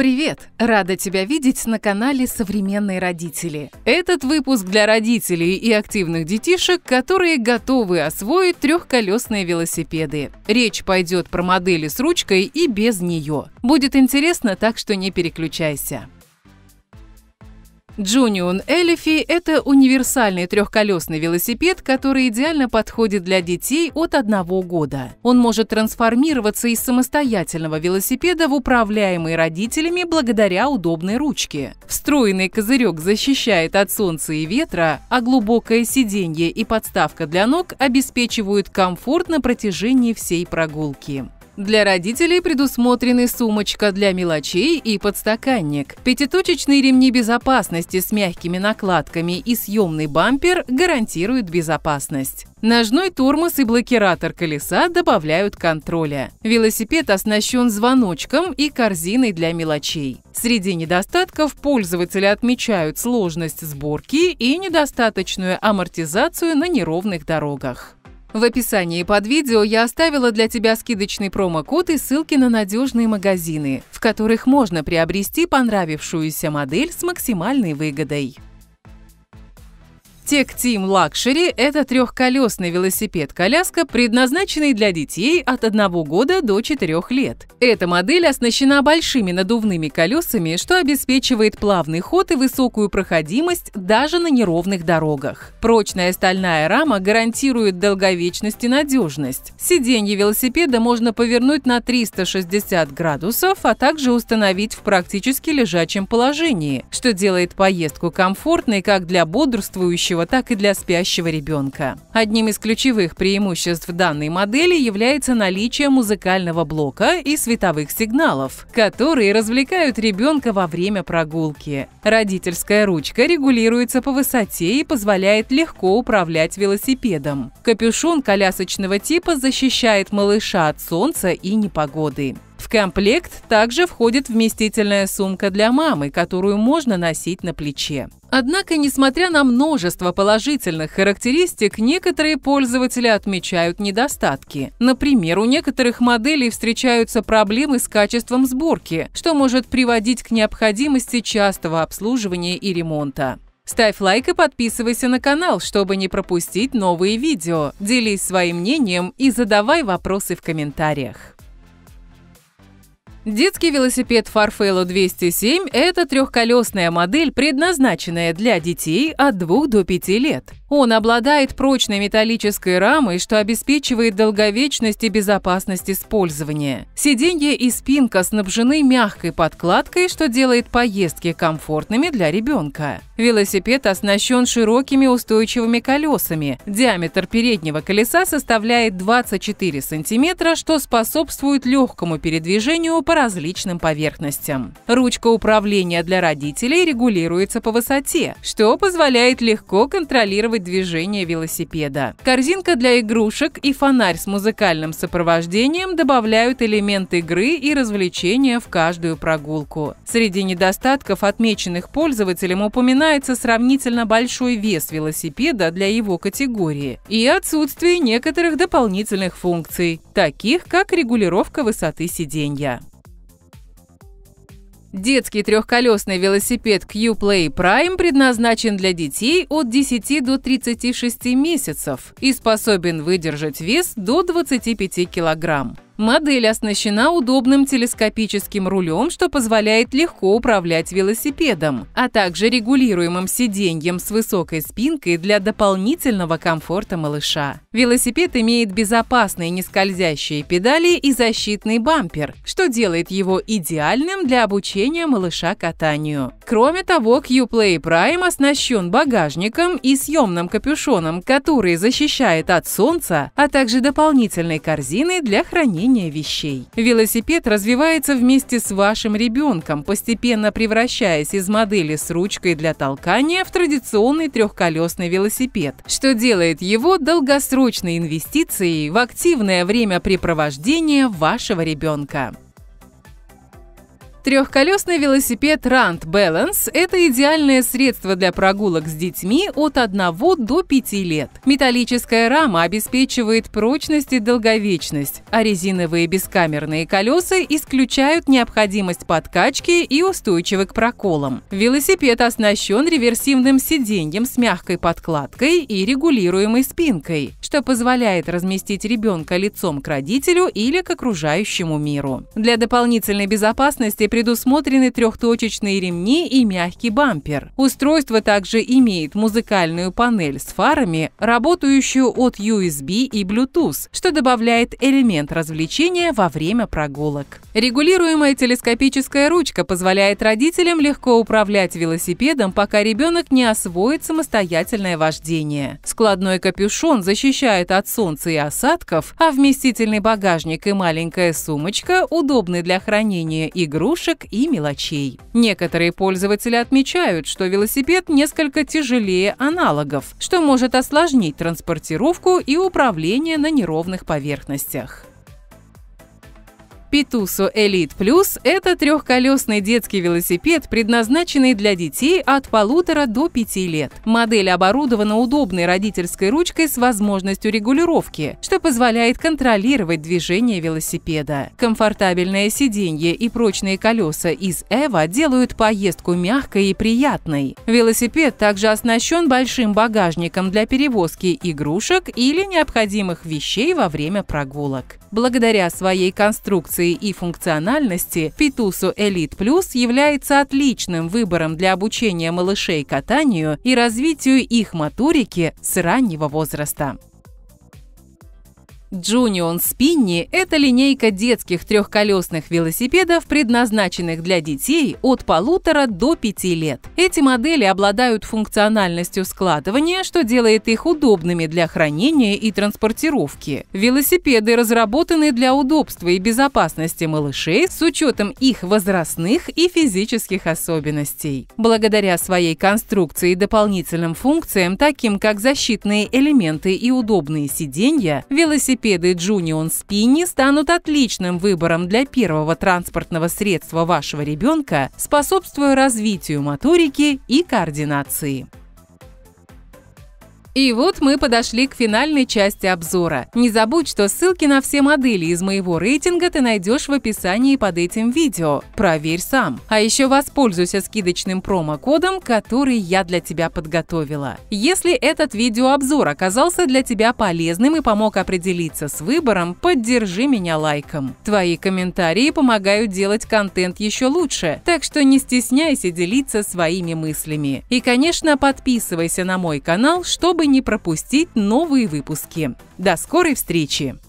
Привет! Рада тебя видеть на канале «Современные родители». Этот выпуск для родителей и активных детишек, которые готовы освоить трехколесные велосипеды. Речь пойдет про модели с ручкой и без нее. Будет интересно, так что не переключайся. Джунион Элифи – это универсальный трехколесный велосипед, который идеально подходит для детей от одного года. Он может трансформироваться из самостоятельного велосипеда в управляемый родителями благодаря удобной ручке. Встроенный козырек защищает от солнца и ветра, а глубокое сиденье и подставка для ног обеспечивают комфорт на протяжении всей прогулки. Для родителей предусмотрены сумочка для мелочей и подстаканник. Пятиточечные ремни безопасности с мягкими накладками и съемный бампер гарантируют безопасность. Ножной тормоз и блокиратор колеса добавляют контроля. Велосипед оснащен звоночком и корзиной для мелочей. Среди недостатков пользователи отмечают сложность сборки и недостаточную амортизацию на неровных дорогах. В описании под видео я оставила для тебя скидочный промокод и ссылки на надежные магазины, в которых можно приобрести понравившуюся модель с максимальной выгодой. Tech Team Luxury – это трехколесный велосипед-коляска, предназначенный для детей от 1 года до 4 лет. Эта модель оснащена большими надувными колесами, что обеспечивает плавный ход и высокую проходимость даже на неровных дорогах. Прочная стальная рама гарантирует долговечность и надежность. Сиденье велосипеда можно повернуть на 360 градусов, а также установить в практически лежачем положении, что делает поездку комфортной как для бодрствующего, спящего, так и для спящего ребенка. Одним из ключевых преимуществ данной модели является наличие музыкального блока и световых сигналов, которые развлекают ребенка во время прогулки. Родительская ручка регулируется по высоте и позволяет легко управлять велосипедом. Капюшон колясочного типа защищает малыша от солнца и непогоды. В комплект также входит вместительная сумка для мамы, которую можно носить на плече. Однако, несмотря на множество положительных характеристик, некоторые пользователи отмечают недостатки. Например, у некоторых моделей встречаются проблемы с качеством сборки, что может приводить к необходимости частого обслуживания и ремонта. Ставь лайк и подписывайся на канал, чтобы не пропустить новые видео. Делись своим мнением и задавай вопросы в комментариях. Детский велосипед Farfello 207 – это трехколесная модель, предназначенная для детей от 2 до 5 лет. Он обладает прочной металлической рамой, что обеспечивает долговечность и безопасность использования. Сиденье и спинка снабжены мягкой подкладкой, что делает поездки комфортными для ребенка. Велосипед оснащен широкими устойчивыми колесами. Диаметр переднего колеса составляет 24 сантиметра, что способствует легкому передвижению по различным поверхностям. Ручка управления для родителей регулируется по высоте, что позволяет легко контролировать скорректировать движение велосипеда. Корзинка для игрушек и фонарь с музыкальным сопровождением добавляют элемент игры и развлечения в каждую прогулку. Среди недостатков, отмеченных пользователем, упоминается сравнительно большой вес велосипеда для его категории и отсутствие некоторых дополнительных функций, таких как регулировка высоты сиденья. Детский трехколесный велосипед Q-Play Prime предназначен для детей от 10 до 36 месяцев и способен выдержать вес до 25 килограмм. Модель оснащена удобным телескопическим рулем, что позволяет легко управлять велосипедом, а также регулируемым сиденьем с высокой спинкой для дополнительного комфорта малыша. Велосипед имеет безопасные нескользящие педали и защитный бампер, что делает его идеальным для обучения малыша катанию. Кроме того, Q Play Prime оснащен багажником и съемным капюшоном, который защищает от солнца, а также дополнительной корзиной для хранения положение вещей. Велосипед развивается вместе с вашим ребенком, постепенно превращаясь из модели с ручкой для толкания в традиционный трехколесный велосипед, что делает его долгосрочной инвестицией в активное времяпрепровождение вашего ребенка. Трехколесный велосипед Rand Balance – это идеальное средство для прогулок с детьми от 1 до 5 лет. Металлическая рама обеспечивает прочность и долговечность, а резиновые бескамерные колеса исключают необходимость подкачки и устойчивы к проколам. Велосипед оснащен реверсивным сиденьем с мягкой подкладкой и регулируемой спинкой, что позволяет разместить ребенка лицом к родителю или к окружающему миру. Для дополнительной безопасности предусмотрены трехточечные ремни и мягкий бампер. Устройство также имеет музыкальную панель с фарами, работающую от USB и Bluetooth, что добавляет элемент развлечения во время прогулок. Регулируемая телескопическая ручка позволяет родителям легко управлять велосипедом, пока ребенок не освоит самостоятельное вождение. Складной капюшон защищает от солнца и осадков, а вместительный багажник и маленькая сумочка удобны для хранения игрушек игрушек и мелочей. Некоторые пользователи отмечают, что велосипед несколько тяжелее аналогов, что может осложнить транспортировку и управление на неровных поверхностях. Петусо Элит Плюс – это трехколесный детский велосипед, предназначенный для детей от полутора до пяти лет. Модель оборудована удобной родительской ручкой с возможностью регулировки, что позволяет контролировать движение велосипеда. Комфортабельное сиденье и прочные колеса из Эва делают поездку мягкой и приятной. Велосипед также оснащен большим багажником для перевозки игрушек или необходимых вещей во время прогулок. Благодаря своей конструкции функции и функциональности, Pitus Элит Плюс является отличным выбором для обучения малышей катанию и развитию их моторики с раннего возраста. Джунион Спинни – это линейка детских трехколесных велосипедов, предназначенных для детей от полутора до пяти лет. Эти модели обладают функциональностью складывания, что делает их удобными для хранения и транспортировки. Велосипеды разработаны для удобства и безопасности малышей с учетом их возрастных и физических особенностей. Благодаря своей конструкции и дополнительным функциям, таким как защитные элементы и удобные сиденья, велосипеды велосипеды Junion Spinny станут отличным выбором для первого транспортного средства вашего ребенка, способствуя развитию моторики и координации. И вот мы подошли к финальной части обзора. Не забудь, что ссылки на все модели из моего рейтинга ты найдешь в описании под этим видео. Проверь сам. А еще воспользуйся скидочным промокодом, который я для тебя подготовила. Если этот видеообзор оказался для тебя полезным и помог определиться с выбором, поддержи меня лайком. Твои комментарии помогают делать контент еще лучше, так что не стесняйся делиться своими мыслями. И, конечно, подписывайся на мой канал, чтобы чтобы не пропустить новые выпуски. До скорой встречи!